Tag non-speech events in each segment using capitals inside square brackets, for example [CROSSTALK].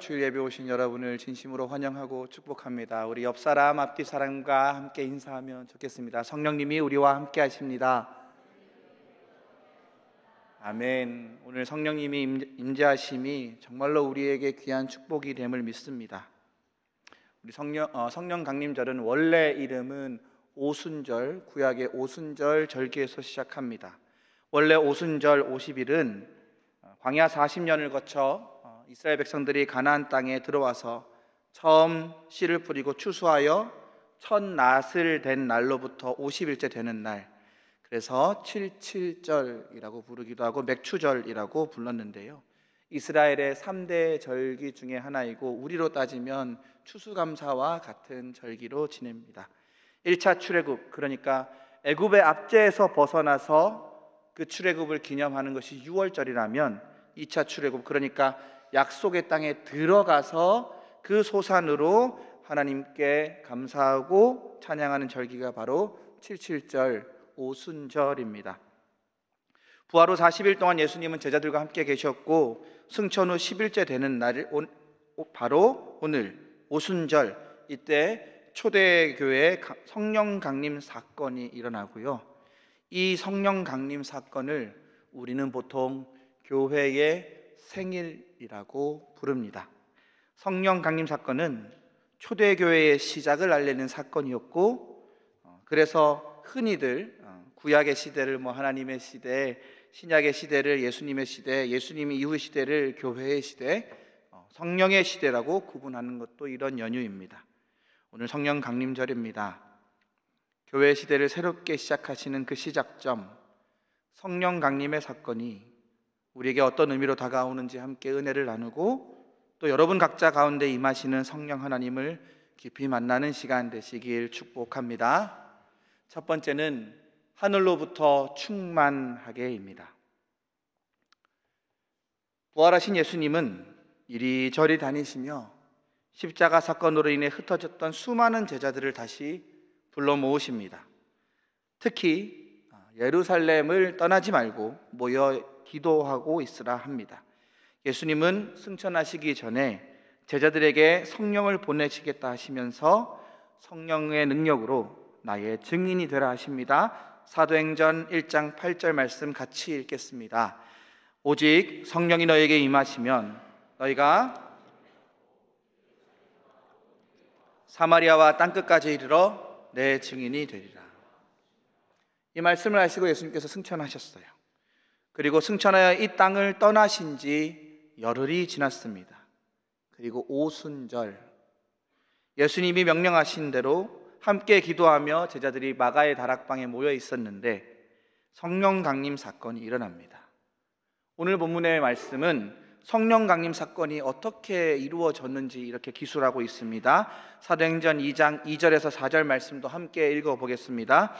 주일 예배 오신 여러분을 진심으로 환영하고 축복합니다. 우리 옆 사람, 앞뒤 사람과 함께 인사하면 좋겠습니다. 성령님이 우리와 함께 하십니다. 아멘. 오늘 성령님이 임재하심이 정말로 우리에게 귀한 축복이 됨을 믿습니다. 우리 성령 어, 성령 강림절은 원래 이름은 오순절, 구약의 오순절 절기에서 시작합니다. 원래 오순절 50일은 광야 40년을 거쳐 이스라엘 백성들이 가나안 땅에 들어와서 처음 씨를 뿌리고 추수하여 첫 낫을 된 날로부터 50일째 되는 날 그래서 77절이라고 부르기도 하고 맥추절이라고 불렀는데요. 이스라엘의 3대 절기 중에 하나이고 우리로 따지면 추수감사와 같은 절기로 지냅니다. 1차 출애굽 그러니까 애굽의 압제에서 벗어나서 그 출애굽을 기념하는 것이 6월절이라면 2차 출애굽 그러니까 약속의 땅에 들어가서 그 소산으로 하나님께 감사하고 찬양하는 절기가 바로 77절 오순절입니다. 부활 후 40일 동안 예수님은 제자들과 함께 계셨고 승천 후 10일째 되는 날 바로 오늘 오순절 이때 초대교회 성령 강림 사건이 일어나고요. 이 성령 강림 사건을 우리는 보통 교회의 생일 이라고 부릅니다. 성령 강림 사건은 초대교회의 시작을 알리는 사건이었고, 어, 그래서 흔히들 어, 구약의 시대를 뭐 하나님의 시대, 신약의 시대를 예수님의 시대, 예수님 이후 시대를 교회의 시대, 어, 성령의 시대라고 구분하는 것도 이런 연유입니다. 오늘 성령 강림절입니다. 교회 시대를 새롭게 시작하시는 그 시작점, 성령 강림의 사건이 우리에게 어떤 의미로 다가오는지 함께 은혜를 나누고 또 여러분 각자 가운데 임하시는 성령 하나님을 깊이 만나는 시간 되시길 축복합니다. 첫 번째는 하늘로부터 충만하게입니다. 부활하신 예수님은 이리저리 다니시며 십자가 사건으로 인해 흩어졌던 수많은 제자들을 다시 불러 모으십니다. 특히 예루살렘을 떠나지 말고 모여 기도하고 있으라 합니다. 예수님은 승천하시기 전에 제자들에게 성령을 보내시겠다 하시면서 성령의 능력으로 나의 증인이 되라 하십니다. 사도행전 1장 8절 말씀 같이 읽겠습니다. 오직 성령이 너에게 임하시면 너희가 사마리아와 땅끝까지 이르러 내 증인이 되리라. 이 말씀을 하시고 예수님께서 승천하셨어요. 그리고 승천하여 이 땅을 떠나신 지 열흘이 지났습니다. 그리고 오순절 예수님이 명령하신 대로 함께 기도하며 제자들이 마가의 다락방에 모여 있었는데 성령 강림 사건이 일어납니다. 오늘 본문의 말씀은 성령 강림 사건이 어떻게 이루어졌는지 이렇게 기술하고 있습니다. 사도행전 2장 2절에서 4절 말씀도 함께 읽어 보겠습니다.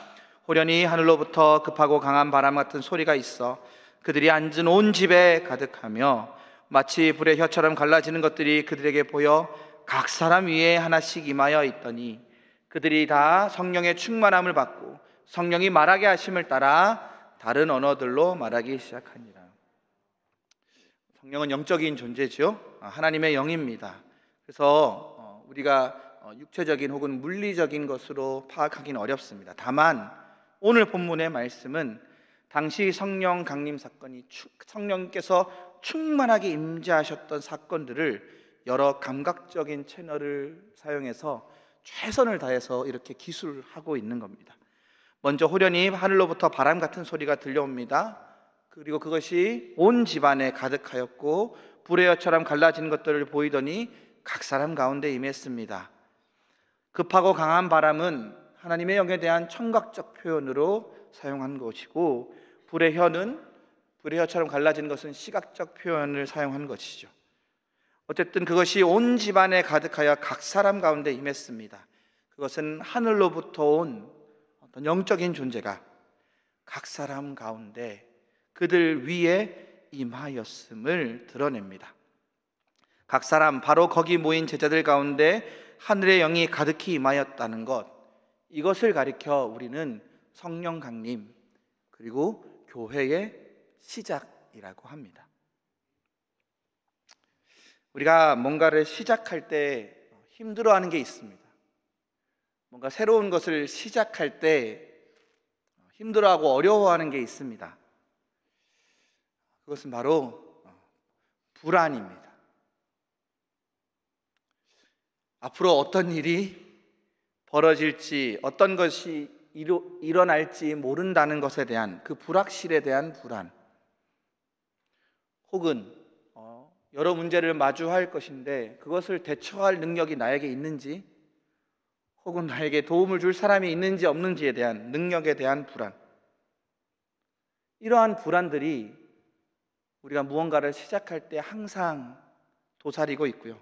호련히 하늘로부터 급하고 강한 바람 같은 소리가 있어 그들이 앉은 온 집에 가득하며 마치 불의 혀처럼 갈라지는 것들이 그들에게 보여 각 사람 위에 하나씩 임하여 있더니 그들이 다 성령의 충만함을 받고 성령이 말하게 하심을 따라 다른 언어들로 말하기 시작하니라. 성령은 영적인 존재지요. 아, 하나님의 영입니다. 그래서 어, 우리가 어, 육체적인 혹은 물리적인 것으로 파악하기는 어렵습니다. 다만 오늘 본문의 말씀은 당시 성령 강림 사건이 성령께서 충만하게 임재하셨던 사건들을 여러 감각적인 채널을 사용해서 최선을 다해서 이렇게 기술하고 있는 겁니다. 먼저 호련히 하늘로부터 바람 같은 소리가 들려옵니다. 그리고 그것이 온 집안에 가득하였고 불에어처럼 갈라지는 것들을 보이더니 각 사람 가운데 임했습니다. 급하고 강한 바람은 하나님의 영에 대한 청각적 표현으로 사용한 것이고 불의 혀는 불의 혀처럼 갈라지는 것은 시각적 표현을 사용한 것이죠. 어쨌든 그것이 온 집안에 가득하여 각 사람 가운데 임했습니다. 그것은 하늘로부터 온 어떤 영적인 존재가 각 사람 가운데 그들 위에 임하였음을 드러냅니다. 각 사람 바로 거기 모인 제자들 가운데 하늘의 영이 가득히 임하였다는 것 이것을 가리켜 우리는 성령 강림, 그리고 교회의 시작이라고 합니다. 우리가 뭔가를 시작할 때 힘들어하는 게 있습니다. 뭔가 새로운 것을 시작할 때 힘들어하고 어려워하는 게 있습니다. 그것은 바로 불안입니다. 앞으로 어떤 일이 벌어질지, 어떤 것이 일어날지 모른다는 것에 대한 그 불확실에 대한 불안 혹은 어, 여러 문제를 마주할 것인데 그것을 대처할 능력이 나에게 있는지 혹은 나에게 도움을 줄 사람이 있는지 없는지에 대한 능력에 대한 불안 이러한 불안들이 우리가 무언가를 시작할 때 항상 도사리고 있고요.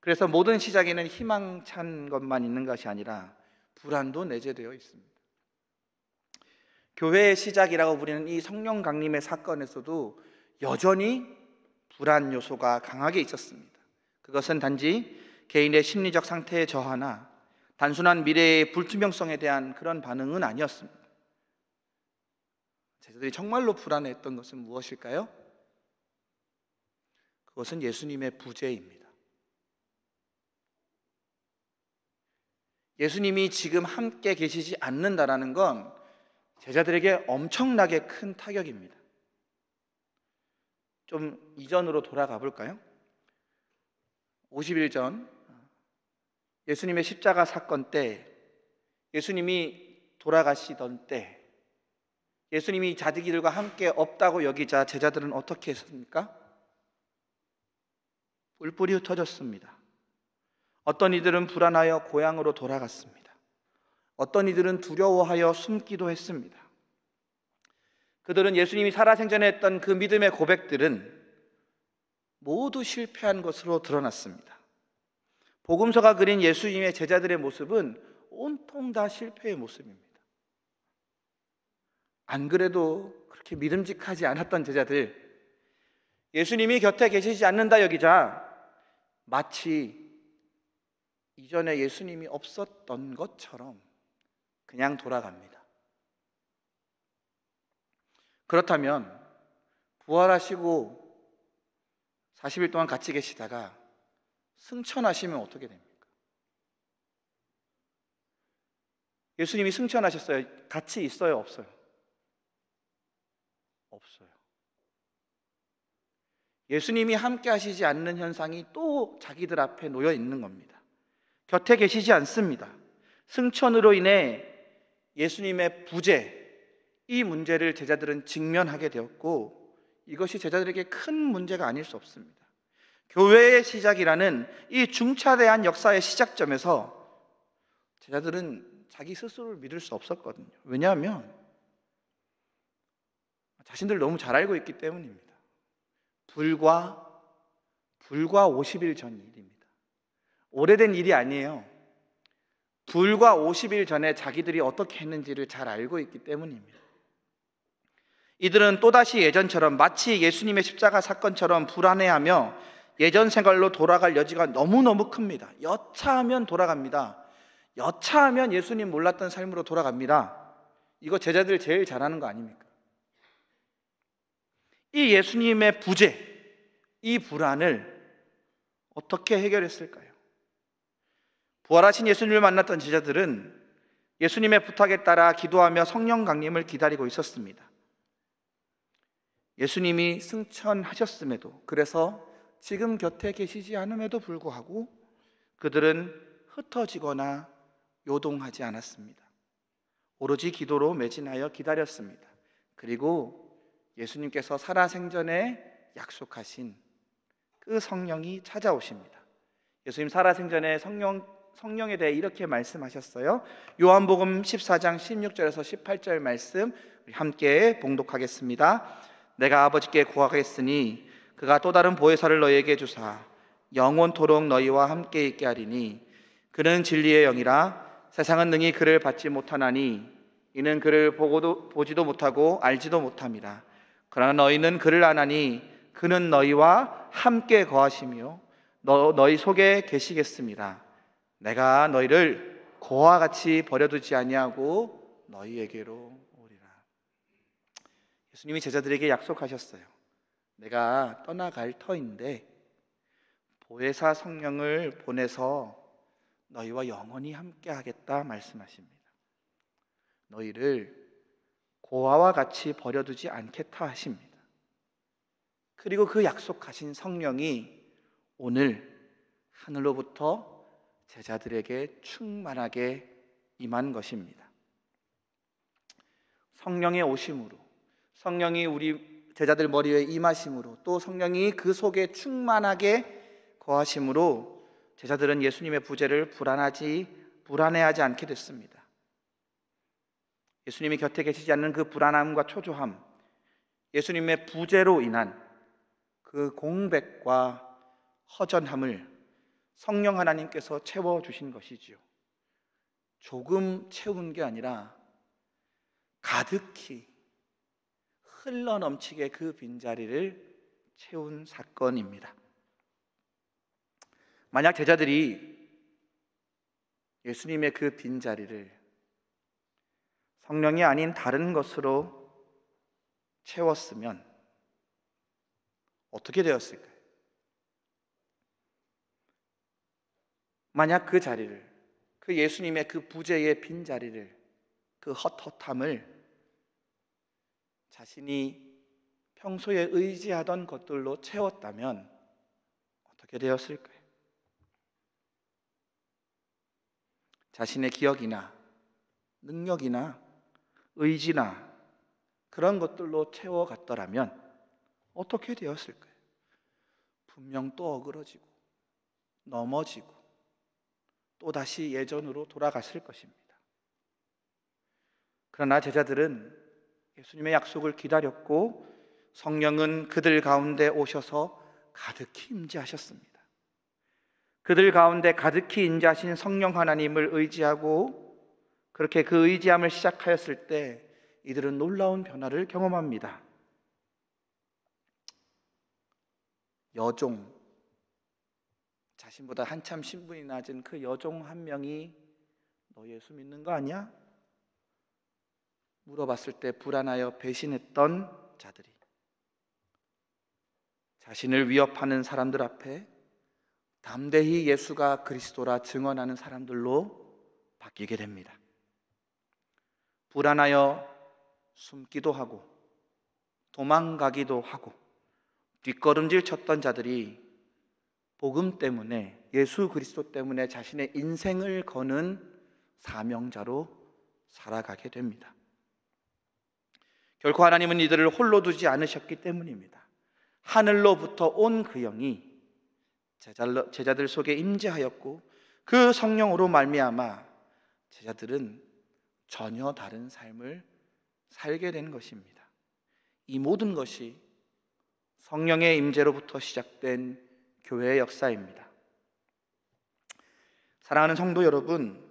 그래서 모든 시작에는 희망찬 것만 있는 것이 아니라 불안도 내재되어 있습니다. 교회의 시작이라고 부르는 이 성령 강림의 사건에서도 여전히 불안 요소가 강하게 있었습니다. 그것은 단지 개인의 심리적 상태의 저하나 단순한 미래의 불투명성에 대한 그런 반응은 아니었습니다. 제자들이 정말로 불안했던 것은 무엇일까요? 그것은 예수님의 부재입니다. 예수님이 지금 함께 계시지 않는다라는 건 제자들에게 엄청나게 큰 타격입니다. 좀 이전으로 돌아가 볼까요? 50일 전 예수님의 십자가 사건 때 예수님이 돌아가시던 때 예수님이 자기들과 함께 없다고 여기자 제자들은 어떻게 했습니까? 불불이 흩어졌습니다. 어떤 이들은 불안하여 고향으로 돌아갔습니다. 어떤 이들은 두려워하여 숨기도 했습니다. 그들은 예수님이 살아생전에 했던 그 믿음의 고백들은 모두 실패한 것으로 드러났습니다. 복음서가 그린 예수님의 제자들의 모습은 온통 다 실패의 모습입니다. 안 그래도 그렇게 믿음직하지 않았던 제자들, 예수님이 곁에 계시지 않는다 여기자 마치 이전에 예수님이 없었던 것처럼 그냥 돌아갑니다. 그렇다면 부활하시고 40일 동안 같이 계시다가 승천하시면 어떻게 됩니까? 예수님이 승천하셨어요. 같이 있어요, 없어요? 없어요. 예수님이 함께 하시지 않는 현상이 또 자기들 앞에 놓여 있는 겁니다. 곁에 계시지 않습니다. 승천으로 인해 예수님의 부재, 이 문제를 제자들은 직면하게 되었고 이것이 제자들에게 큰 문제가 아닐 수 없습니다. 교회의 시작이라는 이 중차대한 역사의 시작점에서 제자들은 자기 스스로를 믿을 수 없었거든요. 왜냐하면 자신들 너무 잘 알고 있기 때문입니다. 불과 불과 50일 전 일입니다. 오래된 일이 아니에요. 불과 50일 전에 자기들이 어떻게 했는지를 잘 알고 있기 때문입니다. 이들은 또다시 예전처럼 마치 예수님의 십자가 사건처럼 불안해하며 예전 생활로 돌아갈 여지가 너무너무 큽니다. 여차하면 돌아갑니다. 여차하면 예수님 몰랐던 삶으로 돌아갑니다. 이거 제자들 제일 잘하는 거 아닙니까? 이 예수님의 부재, 이 불안을 어떻게 해결했을까요? 부활하신 예수님을 만났던 제자들은 예수님의 부탁에 따라 기도하며 성령 강림을 기다리고 있었습니다. 예수님이 승천하셨음에도 그래서 지금 곁에 계시지 않음에도 불구하고 그들은 흩어지거나 요동하지 않았습니다. 오로지 기도로 매진하여 기다렸습니다. 그리고 예수님께서 살아생전에 약속하신 그 성령이 찾아오십니다. 예수님 살아생전에 성령 성령에 대해 이렇게 말씀하셨어요. 요한복음 14장 16절에서 18절 말씀 함께 봉독하겠습니다. 내가 아버지께 구하겠으니 그가 또 다른 보혜사를 너희에게 주사 영원토록 너희와 함께 있게 하리니 그는 진리의 영이라 세상은 능히 그를 받지 못하나니 이는 그를 보고도 보지도 못하고 알지도 못함이라 그러나 너희는 그를 아나니 그는 너희와 함께 거하시며 너, 너희 속에 계시겠습니다 내가 너희를 고아 같이 버려두지 아니하고 너희에게로 오리라. 예수님이 제자들에게 약속하셨어요. 내가 떠나갈 터인데 보혜사 성령을 보내서 너희와 영원히 함께 하겠다 말씀하십니다. 너희를 고아와 같이 버려두지 않겠다 하십니다. 그리고 그 약속하신 성령이 오늘 하늘로부터 제자들에게 충만하게 임한 것입니다. 성령의 오심으로 성령이 우리 제자들 머리에 임하심으로 또 성령이 그 속에 충만하게 거하심으로 제자들은 예수님의 부재를 불안하지 불안해하지 않게 됐습니다. 예수님이 곁에 계시지 않는 그 불안함과 초조함, 예수님의 부재로 인한 그 공백과 허전함을 성령 하나님께서 채워주신 것이지요. 조금 채운 게 아니라 가득히 흘러 넘치게 그 빈자리를 채운 사건입니다. 만약 제자들이 예수님의 그 빈자리를 성령이 아닌 다른 것으로 채웠으면 어떻게 되었을까? 만약 그 자리를, 그 예수님의 그 부재의 빈 자리를, 그 헛헛함을 자신이 평소에 의지하던 것들로 채웠다면 어떻게 되었을까요? 자신의 기억이나 능력이나 의지나 그런 것들로 채워갔더라면 어떻게 되었을까요? 분명 또 어그러지고 넘어지고 또다시 예전으로 돌아갔을 것입니다. 그러나 제자들은 예수님의 약속을 기다렸고 성령은 그들 가운데 오셔서 가득히 임재하셨습니다. 그들 가운데 가득히 임재하신 성령 하나님을 의지하고 그렇게 그 의지함을 시작하였을 때 이들은 놀라운 변화를 경험합니다. 여종 자신보다 한참 신분이 낮은 그 여종 한 명이 너 예수 믿는 거 아니야? 물어봤을 때 불안하여 배신했던 자들이 자신을 위협하는 사람들 앞에 담대히 예수가 그리스도라 증언하는 사람들로 바뀌게 됩니다. 불안하여 숨기도 하고 도망가기도 하고 뒷걸음질 쳤던 자들이 복음 때문에 예수 그리스도 때문에 자신의 인생을 거는 사명자로 살아가게 됩니다. 결코 하나님은 이들을 홀로 두지 않으셨기 때문입니다. 하늘로부터 온 그 영이 제자들 속에 임재하였고 그 성령으로 말미암아 제자들은 전혀 다른 삶을 살게 된 것입니다. 이 모든 것이 성령의 임재로부터 시작된 교회의 역사입니다. 사랑하는 성도 여러분,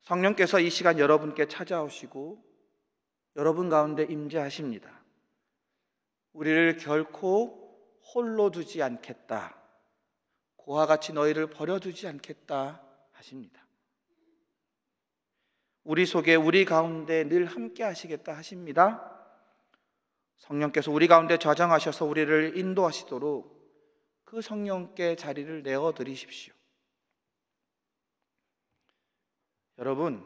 성령께서 이 시간 여러분께 찾아오시고 여러분 가운데 임재하십니다. 우리를 결코 홀로 두지 않겠다. 고와 같이 너희를 버려두지 않겠다 하십니다. 우리 속에 우리 가운데 늘 함께 하시겠다 하십니다. 성령께서 우리 가운데 좌정하셔서 우리를 인도하시도록 그 성령께 자리를 내어 드리십시오. 여러분,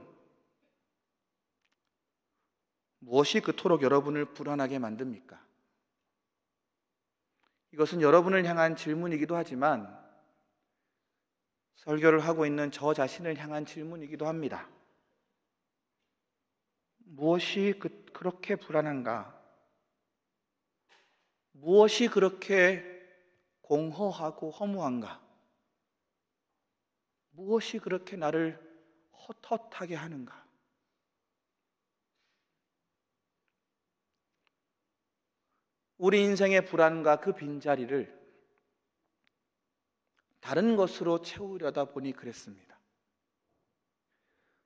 무엇이 그토록 여러분을 불안하게 만듭니까? 이것은 여러분을 향한 질문이기도 하지만 설교를 하고 있는 저 자신을 향한 질문이기도 합니다. 무엇이 그, 그렇게 불안한가? 무엇이 그렇게 공허하고 허무한가? 무엇이 그렇게 나를 헛헛하게 하는가? 우리 인생의 불안과 그 빈자리를 다른 것으로 채우려다 보니 그랬습니다.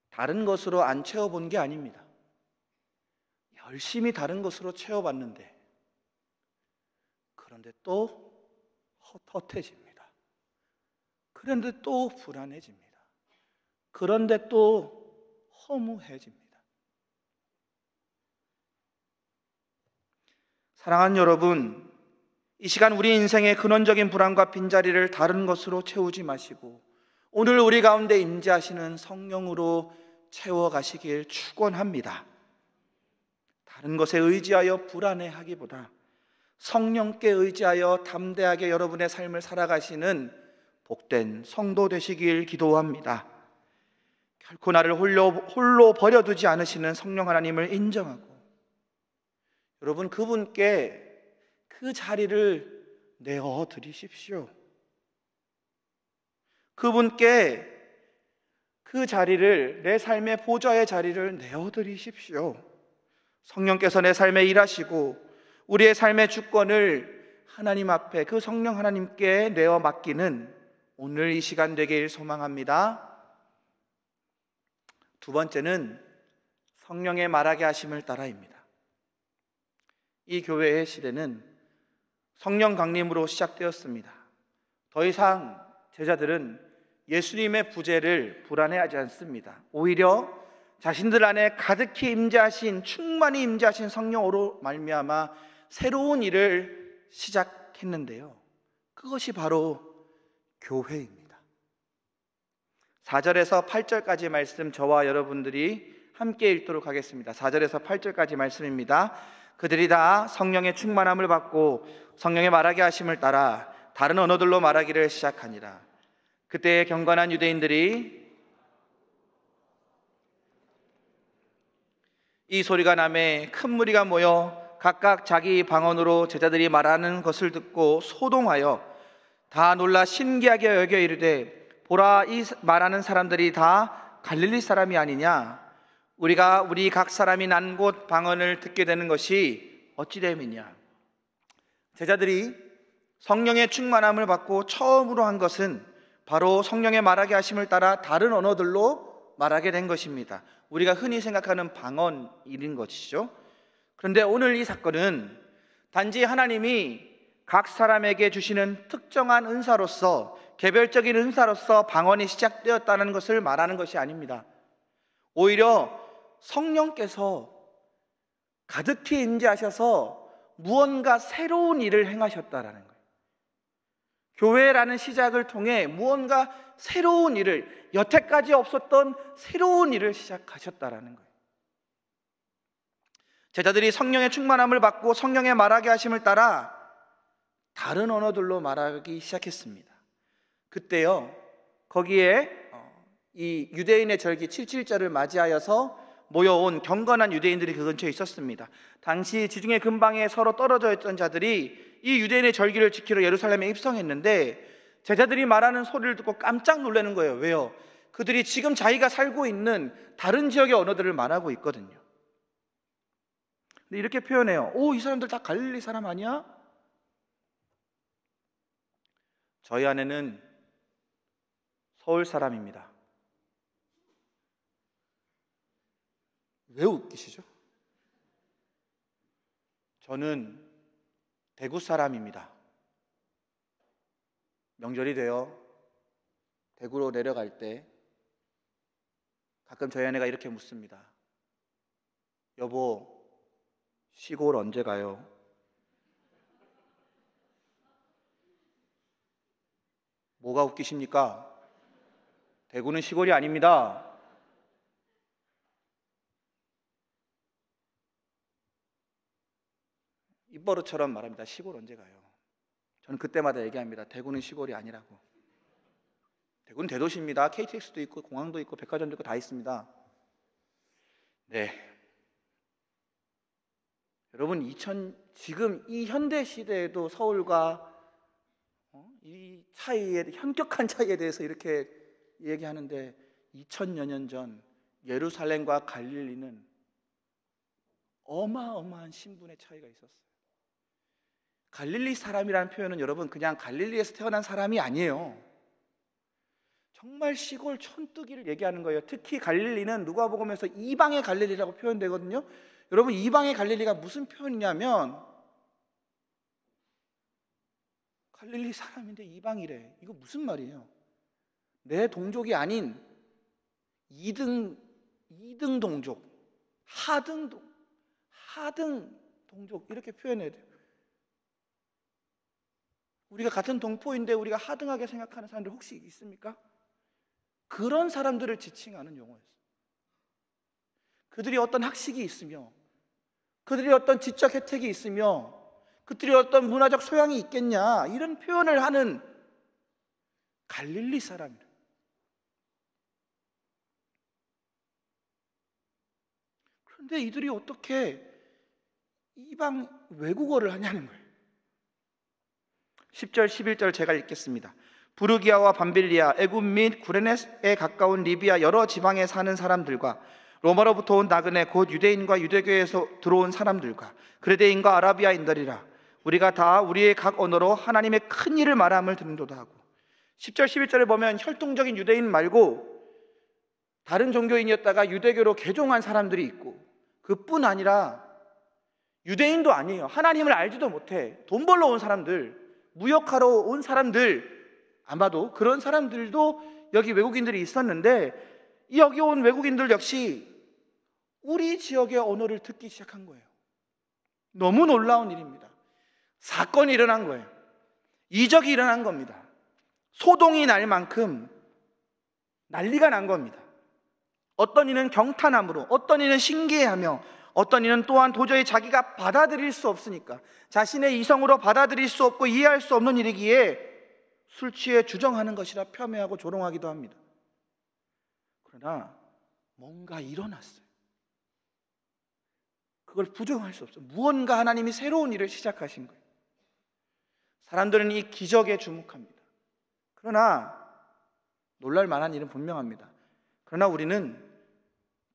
다른 것으로 안 채워본 게 아닙니다. 열심히 다른 것으로 채워봤는데, 그런데 또 헛헛해집니다. 그런데 또 불안해집니다. 그런데 또 허무해집니다. 사랑하는 여러분, 이 시간 우리 인생의 근원적인 불안과 빈자리를 다른 것으로 채우지 마시고 오늘 우리 가운데 임재하시는 성령으로 채워 가시길 축원합니다. 다른 것에 의지하여 불안해하기보다 성령께 의지하여 담대하게 여러분의 삶을 살아가시는 복된 성도 되시길 기도합니다. 결코 나를 홀로, 홀로 버려두지 않으시는 성령 하나님을 인정하고 여러분 그분께 그 자리를 내어 드리십시오. 그분께 그 자리를 내 삶의 보좌의 자리를 내어 드리십시오. 성령께서 내 삶에 일하시고 우리의 삶의 주권을 하나님 앞에 그 성령 하나님께 내어 맡기는 오늘 이 시간 되길 소망합니다. 두 번째는 성령의 말하게 하심을 따라입니다. 이 교회의 시대는 성령 강림으로 시작되었습니다. 더 이상 제자들은 예수님의 부재를 불안해하지 않습니다. 오히려 자신들 안에 가득히 임재하신 충만히 임재하신 성령으로 말미암아 새로운 일을 시작했는데요. 그것이 바로 교회입니다. 4절에서 8절까지 말씀 저와 여러분들이 함께 읽도록 하겠습니다. 4절에서 8절까지 말씀입니다. 그들이 다 성령의 충만함을 받고 성령의 말하게 하심을 따라 다른 언어들로 말하기를 시작하니라. 그때 경건한 유대인들이 이 소리가 남에 큰 무리가 모여 각각 자기 방언으로 제자들이 말하는 것을 듣고 소동하여 다 놀라 신기하게 여겨 이르되 보라 이 말하는 사람들이 다 갈릴리 사람이 아니냐 우리가 우리 각 사람이 난 곳 방언을 듣게 되는 것이 어찌됨이냐 제자들이 성령의 충만함을 받고 처음으로 한 것은 바로 성령의 말하게 하심을 따라 다른 언어들로 말하게 된 것입니다. 우리가 흔히 생각하는 방언인 것이죠. 그런데 오늘 이 사건은 단지 하나님이 각 사람에게 주시는 특정한 은사로서 개별적인 은사로서 방언이 시작되었다는 것을 말하는 것이 아닙니다. 오히려 성령께서 가득히 임재하셔서 무언가 새로운 일을 행하셨다라는 거예요. 교회라는 시작을 통해 무언가 새로운 일을 여태까지 없었던 새로운 일을 시작하셨다라는 거예요. 제자들이 성령의 충만함을 받고 성령의 말하게 하심을 따라 다른 언어들로 말하기 시작했습니다. 그때요, 거기에 어, 이 유대인의 절기 77절을 맞이하여서 모여온 경건한 유대인들이 그 근처에 있었습니다. 당시 지중해 근방에 서로 떨어져 있던 자들이 이 유대인의 절기를 지키러 예루살렘에 입성했는데 제자들이 말하는 소리를 듣고 깜짝 놀라는 거예요. 왜요? 그들이 지금 자기가 살고 있는 다른 지역의 언어들을 말하고 있거든요. 근데 이렇게 표현해요. 오, 이 사람들 다 갈릴리 사람 아니야? 저희 아내는 서울 사람입니다. 왜 웃기시죠? 저는 대구 사람입니다. 명절이 되어 대구로 내려갈 때 가끔 저희 아내가 이렇게 묻습니다. 여보, 시골 언제 가요? 뭐가 웃기십니까? 대구는 시골이 아닙니다. 입버릇처럼 말합니다. 시골 언제 가요? 저는 그때마다 얘기합니다. 대구는 시골이 아니라고. 대구는 대도시입니다. KTX도 있고 공항도 있고 백화점도 있고 다 있습니다. 네. 여러분 2000 지금 이 현대 시대에도 서울과 어, 이 차이에 현격한 차이에 대해서 이렇게 얘기하는데 2000여 년전 예루살렘과 갈릴리는 어마어마한 신분의 차이가 있었어요. 갈릴리 사람이라는 표현은 여러분 그냥 갈릴리에서 태어난 사람이 아니에요. 정말 시골 촌뜨기를 얘기하는 거예요. 특히 갈릴리는 누가복음면서 이방의 갈릴리라고 표현되거든요. 여러분 이방의 갈릴리가 무슨 표현이냐면 갈릴리 사람인데 이방이래. 이거 무슨 말이에요? 내 동족이 아닌 2등 2등 동족, 하등 동, 하등 동족 이렇게 표현해야 돼요. 우리가 같은 동포인데 우리가 하등하게 생각하는 사람들 혹시 있습니까? 그런 사람들을 지칭하는 용어였어요. 그들이 어떤 학식이 있으며 그들이 어떤 지적 혜택이 있으며 그들이 어떤 문화적 소양이 있겠냐 이런 표현을 하는 갈릴리 사람이 그런데 이들이 어떻게 이방 외국어를 하냐는 거예요. 10절 11절 제가 읽겠습니다. 부르기아와 밤빌리아, 애굽 및 구레넷에 가까운 리비아 여러 지방에 사는 사람들과 로마로부터 온 나그네 곧 유대인과 유대교에서 들어온 사람들과 그레데인과 아라비아인들이라 우리가 다 우리의 각 언어로 하나님의 큰 일을 말함을 듣는도다 하고 10절 11절에 보면 혈통적인 유대인 말고 다른 종교인이었다가 유대교로 개종한 사람들이 있고 그뿐 아니라 유대인도 아니에요. 하나님을 알지도 못해. 돈 벌러 온 사람들, 무역하러 온 사람들, 아마도 그런 사람들도 여기 외국인들이 있었는데 여기 온 외국인들 역시 우리 지역의 언어를 듣기 시작한 거예요. 너무 놀라운 일입니다. 사건이 일어난 거예요. 이적이 일어난 겁니다. 소동이 날 만큼 난리가 난 겁니다. 어떤 이는 경탄함으로, 어떤 이는 신기해하며, 어떤 이는 또한 도저히 자기가 받아들일 수 없으니까, 자신의 이성으로 받아들일 수 없고 이해할 수 없는 일이기에 술 취해 주정하는 것이라 폄훼하고 조롱하기도 합니다. 그러나 뭔가 일어났어요. 그걸 부정할 수 없어요. 무언가 하나님이 새로운 일을 시작하신 거예요. 사람들은 이 기적에 주목합니다. 그러나 놀랄 만한 일은 분명합니다. 그러나 우리는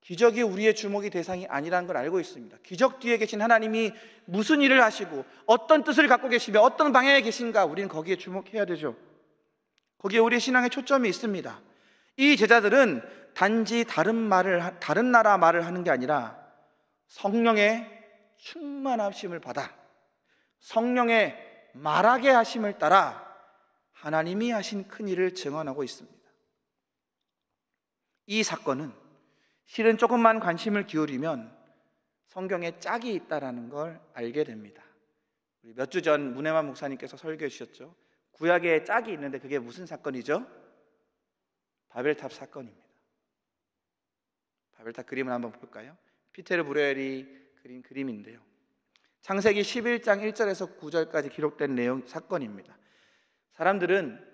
기적이 우리의 주목이 대상이 아니라는 걸 알고 있습니다. 기적 뒤에 계신 하나님이 무슨 일을 하시고 어떤 뜻을 갖고 계시며 어떤 방향에 계신가 우리는 거기에 주목해야 되죠. 거기에 우리의 신앙의 초점이 있습니다. 이 제자들은 단지 다른 말을 다른 나라 말을 하는 게 아니라 성령의 충만하심을 받아 성령의 말하게 하심을 따라 하나님이 하신 큰 일을 증언하고 있습니다. 이 사건은 실은 조금만 관심을 기울이면 성경에 짝이 있다라는 걸 알게 됩니다. 몇 주 전 문혜만 목사님께서 설교해 주셨죠. 구약에 짝이 있는데 그게 무슨 사건이죠? 바벨탑 사건입니다. 바벨탑 그림을 한번 볼까요? 피테르 브레엘이 그린 그림인데요. 창세기 11장 1절에서 9절까지 기록된 내용 사건입니다. 사람들은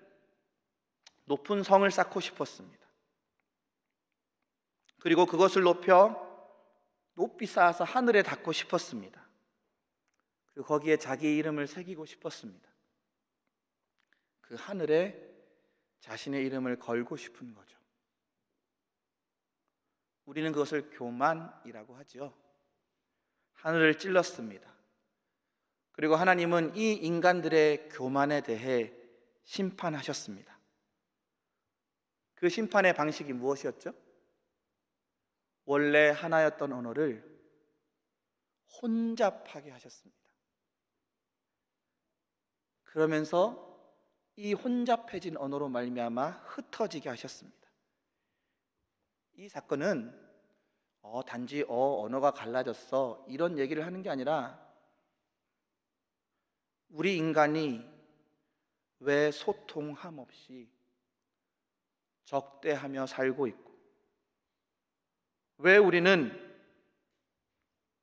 높은 성을 쌓고 싶었습니다. 그리고 그것을 높여 높이 쌓아서 하늘에 닿고 싶었습니다. 그리고 거기에 자기 이름을 새기고 싶었습니다. 그 하늘에 자신의 이름을 걸고 싶은 거죠. 우리는 그것을 교만이라고 하죠 하늘을 찔렀습니다. 그리고 하나님은 이 인간들의 교만에 대해 심판하셨습니다. 그 심판의 방식이 무엇이었죠? 원래 하나였던 언어를 혼잡하게 하셨습니다. 그러면서 이 혼잡해진 언어로 말미암아 흩어지게 하셨습니다. 이 사건은 어, 단지 어, 언어가 갈라졌어. 이런 얘기를 하는 게 아니라 우리 인간이 왜 소통함 없이 적대하며 살고 있고, 왜 우리는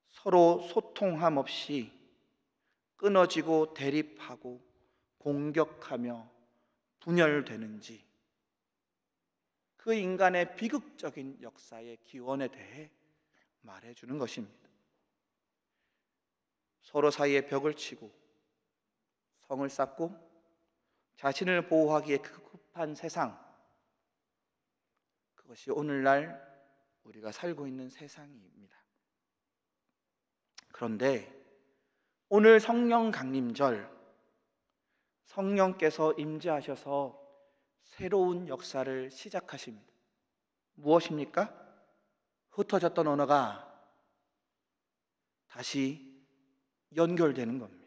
서로 소통함 없이 끊어지고 대립하고 공격하며 분열되는지, 그 인간의 비극적인 역사의 기원에 대해 말해주는 것입니다. 서로 사이에 벽을 치고 성을 쌓고 자신을 보호하기에 급한 세상 그것이 오늘날 우리가 살고 있는 세상입니다. 그런데 오늘 성령 강림절 성령께서 임재하셔서 새로운 역사를 시작하십니다. 무엇입니까? 흩어졌던 언어가 다시 연결되는 겁니다.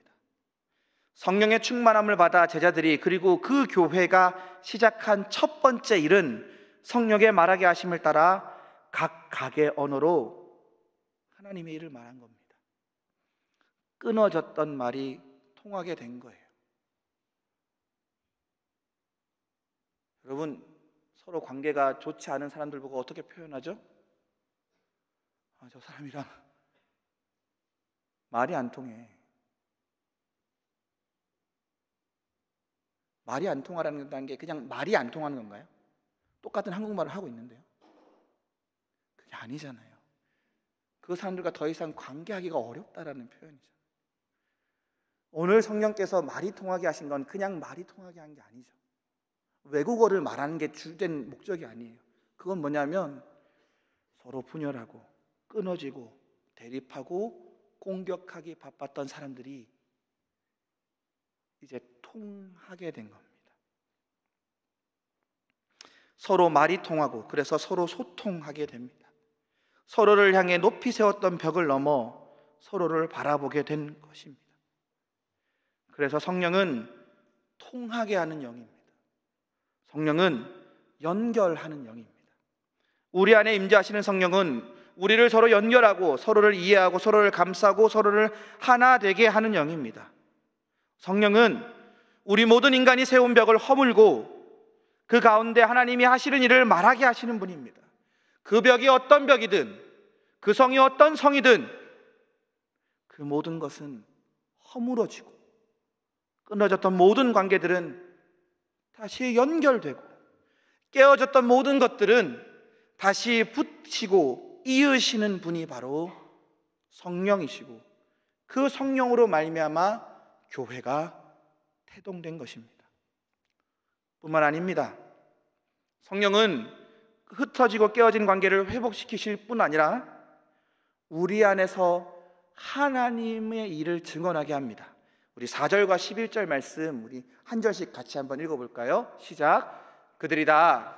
성령의 충만함을 받아 제자들이 그리고 그 교회가 시작한 첫 번째 일은 성령의 말하게 하심을 따라 각 각의 언어로 하나님의 일을 말한 겁니다. 끊어졌던 말이 통하게 된 거예요. 여러분 서로 관계가 좋지 않은 사람들 보고 어떻게 표현하죠? 아, 저 사람이랑 [LAUGHS] 말이 안 통해. 말이 안 통하라는 게 그냥 말이 안 통하는 건가요? 똑같은 한국말을 하고 있는데요. 그게 아니잖아요. 그 사람들과 더 이상 관계하기가 어렵다라는 표현이죠. 오늘 성령께서 말이 통하게 하신 건 그냥 말이 통하게 한 게 아니죠. 외국어를 말하는 게 주된 목적이 아니에요. 그건 뭐냐면 서로 분열하고 끊어지고 대립하고 공격하기 바빴던 사람들이 이제 통하게 된 겁니다. 서로 말이 통하고 그래서 서로 소통하게 됩니다. 서로를 향해 높이 세웠던 벽을 넘어 서로를 바라보게 된 것입니다. 그래서 성령은 통하게 하는 영입니다. 성령은 연결하는 영입니다. 우리 안에 임재하시는 성령은 우리를 서로 연결하고 서로를 이해하고 서로를 감싸고 서로를 하나 되게 하는 영입니다. 성령은 우리 모든 인간이 세운 벽을 허물고 그 가운데 하나님이 하시는 일을 말하게 하시는 분입니다. 그 벽이 어떤 벽이든 그 성이 어떤 성이든 그 모든 것은 허물어지고 끊어졌던 모든 관계들은 다시 연결되고 깨어졌던 모든 것들은 다시 붙이고 이으시는 분이 바로 성령이시고 그 성령으로 말미암아 교회가 태동된 것입니다. 뿐만 아닙니다. 성령은 흩어지고 깨어진 관계를 회복시키실 뿐 아니라 우리 안에서 하나님의 일을 증언하게 합니다. 우리 4절과 11절 말씀 우리 한 절씩 같이 한번 읽어 볼까요? 시작. 그들이 다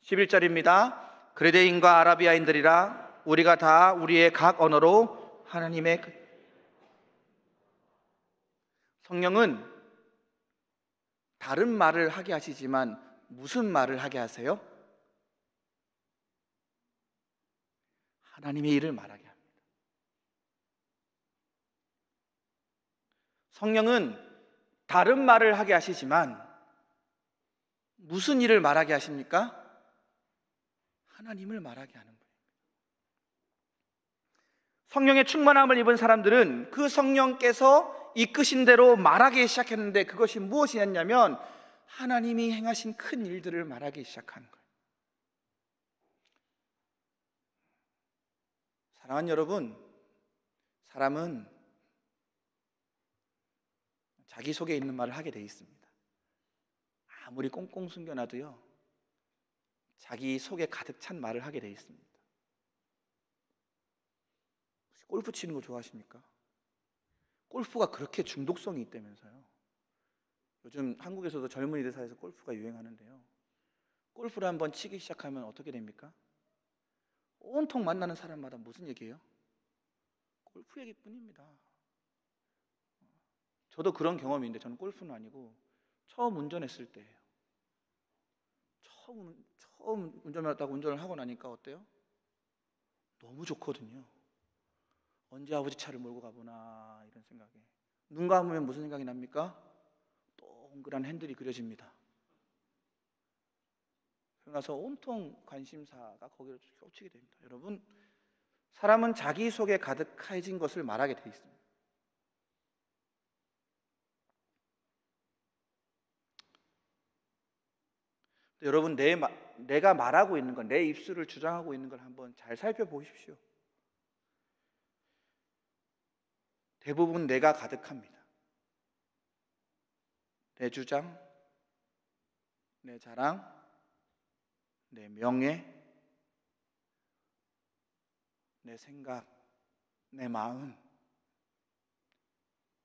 십일절입니다 그레데인과 아라비아인들이라 우리가 다 우리의 각 언어로 하나님의 그 성령은 다른 말을 하게 하시지만 무슨 말을 하게 하세요? 하나님의 일을 말하게 합니다. 성령은 다른 말을 하게 하시지만 무슨 일을 말하게 하십니까? 하나님을 말하게 하는 분입니 성령의 충만함을 입은 사람들은 그 성령께서 이끄신 대로 말하기 시작했는데 그것이 무엇이었냐면 하나님이 행하신 큰 일들을 말하기 시작한 거예요. 사랑하는 여러분, 사람은 자기 속에 있는 말을 하게 돼 있습니다. 아무리 꽁꽁 숨겨놔도요, 자기 속에 가득 찬 말을 하게 돼 있습니다. 혹시 골프 치는 거 좋아하십니까? 골프가 그렇게 중독성이 있다면서요. 요즘 한국에서도 젊은이들 사이에서 골프가 유행하는데요. 골프를 한번 치기 시작하면 어떻게 됩니까? 온통 만나는 사람마다 무슨 얘기예요? 골프 얘기뿐입니다. 저도 그런 경험이 있는데 저는 골프는 아니고 처음 운전했을 때예요. 처음 처음 운전했다고 을 운전을 하고 나니까 어때요? 너무 좋거든요. 언제 아버지 차를 몰고 가보나 이런 생각에 눈 감으면 무슨 생각이 납니까? 동그란 핸들이 그려집니다. 그러나서 온통 관심사가 거기로 쫓치게 됩니다. 여러분, 사람은 자기 속에 가득해진 것을 말하게 돼 있습니다. 여러분 내 내가 말하고 있는 건 내 입술을 주장하고 있는 걸 한번 잘 살펴보십시오. 대부분 내가 가득합니다. 내 주장, 내 자랑, 내 명예, 내 생각, 내 마음.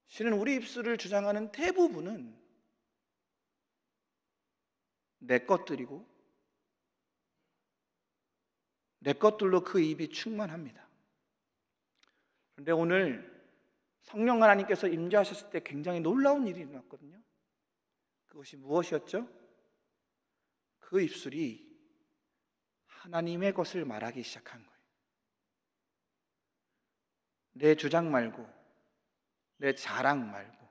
실은 우리 입술을 주장하는 대부분은 내 것들이고 내 것들로 그 입이 충만합니다. 그런데 오늘 성령 하나님께서 임재하셨을 때 굉장히 놀라운 일이 일어났거든요. 그것이 무엇이었죠? 그 입술이 하나님의 것을 말하기 시작한 거예요. 내 주장 말고, 내 자랑 말고,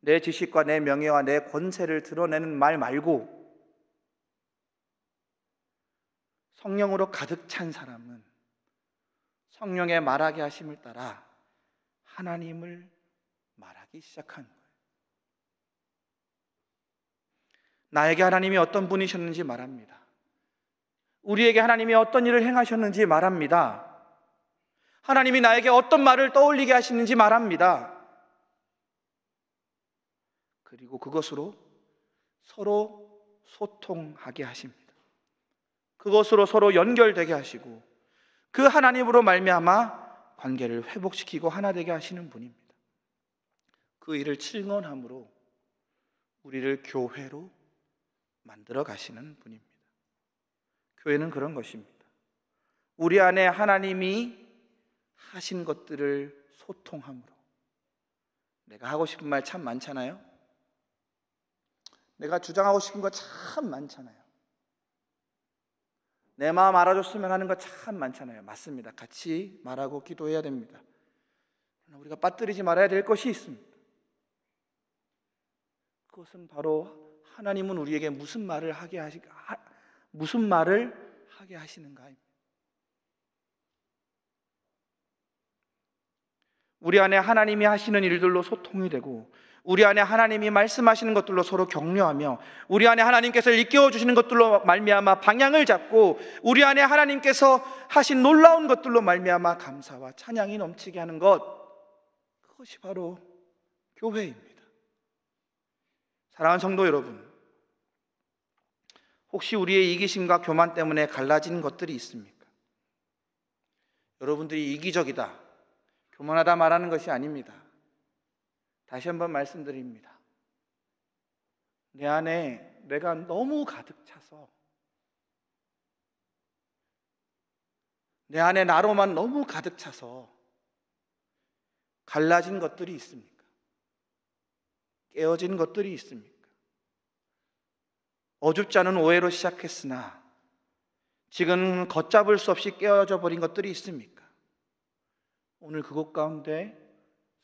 내 지식과 내 명예와 내 권세를 드러내는 말 말고, 성령으로 가득 찬 사람은 성령의 말하게 하심을 따라 하나님을 말하기 시작한 거예요. 나에게 하나님이 어떤 분이셨는지 말합니다. 우리에게 하나님이 어떤 일을 행하셨는지 말합니다. 하나님이 나에게 어떤 말을 떠올리게 하시는지 말합니다. 그리고 그것으로 서로 소통하게 하십니다. 그것으로 서로 연결되게 하시고 그 하나님으로 말미암아 관계를 회복시키고 하나 되게 하시는 분입니다. 그 일을 증언함으로 우리를 교회로 만들어 가시는 분입니다. 교회는 그런 것입니다. 우리 안에 하나님이 하신 것들을 소통함으로. 내가 하고 싶은 말 참 많잖아요. 내가 주장하고 싶은 거 참 많잖아요. 내 마음 알아줬으면 하는 거 참 많잖아요. 맞습니다. 같이 말하고 기도해야 됩니다. 우리가 빠뜨리지 말아야 될 것이 있습니다. 그것은 바로 하나님은 우리에게 무슨 말을 하게 하시, 무슨 말을 하게 하시는가? 우리 안에 하나님이 하시는 일들로 소통이 되고 우리 안에 하나님이 말씀하시는 것들로 서로 격려하며 우리 안에 하나님께서 일깨워 주시는 것들로 말미암아 방향을 잡고 우리 안에 하나님께서 하신 놀라운 것들로 말미암아 감사와 찬양이 넘치게 하는 것 그것이 바로 교회입니다. 사랑하는 성도 여러분, 혹시 우리의 이기심과 교만 때문에 갈라진 것들이 있습니까? 여러분들이 이기적이다, 교만하다 말하는 것이 아닙니다. 다시 한번 말씀드립니다. 내 안에 내가 너무 가득 차서 내 안에 나로만 너무 가득 차서 갈라진 것들이 있습니까? 깨어진 것들이 있습니까? 어줍지 않은 오해로 시작했으나 지금 걷잡을 수 없이 깨어져 버린 것들이 있습니까? 오늘 그곳 가운데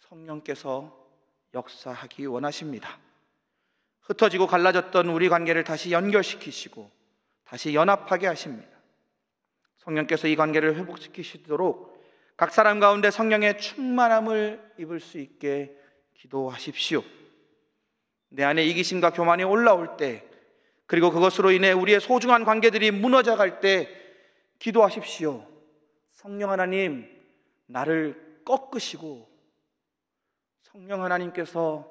성령께서 역사하기 원하십니다. 흩어지고 갈라졌던 우리 관계를 다시 연결시키시고 다시 연합하게 하십니다. 성령께서 이 관계를 회복시키시도록 각 사람 가운데 성령의 충만함을 입을 수 있게 기도하십시오. 내 안에 이기심과 교만이 올라올 때 그리고 그것으로 인해 우리의 소중한 관계들이 무너져 갈때 기도하십시오. 성령 하나님, 나를 꺾으시고 성령 하나님께서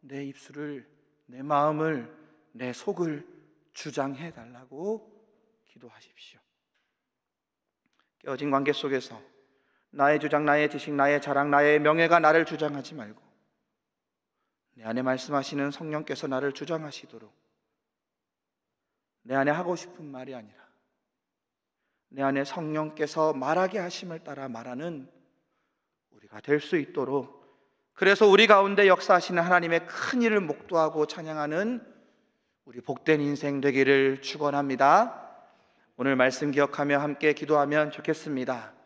내 입술을, 내 마음을, 내 속을 주장해 달라고 기도하십시오. 깨어진 관계 속에서 나의 주장, 나의 지식, 나의 자랑, 나의 명예가 나를 주장하지 말고 내 안에 말씀하시는 성령께서 나를 주장하시도록 내 안에 하고 싶은 말이 아니라 내 안에 성령께서 말하게 하심을 따라 말하는 우리가 될 수 있도록 그래서 우리 가운데 역사하시는 하나님의 큰 일을 목도하고 찬양하는 우리 복된 인생 되기를 축원합니다. 오늘 말씀 기억하며 함께 기도하면 좋겠습니다.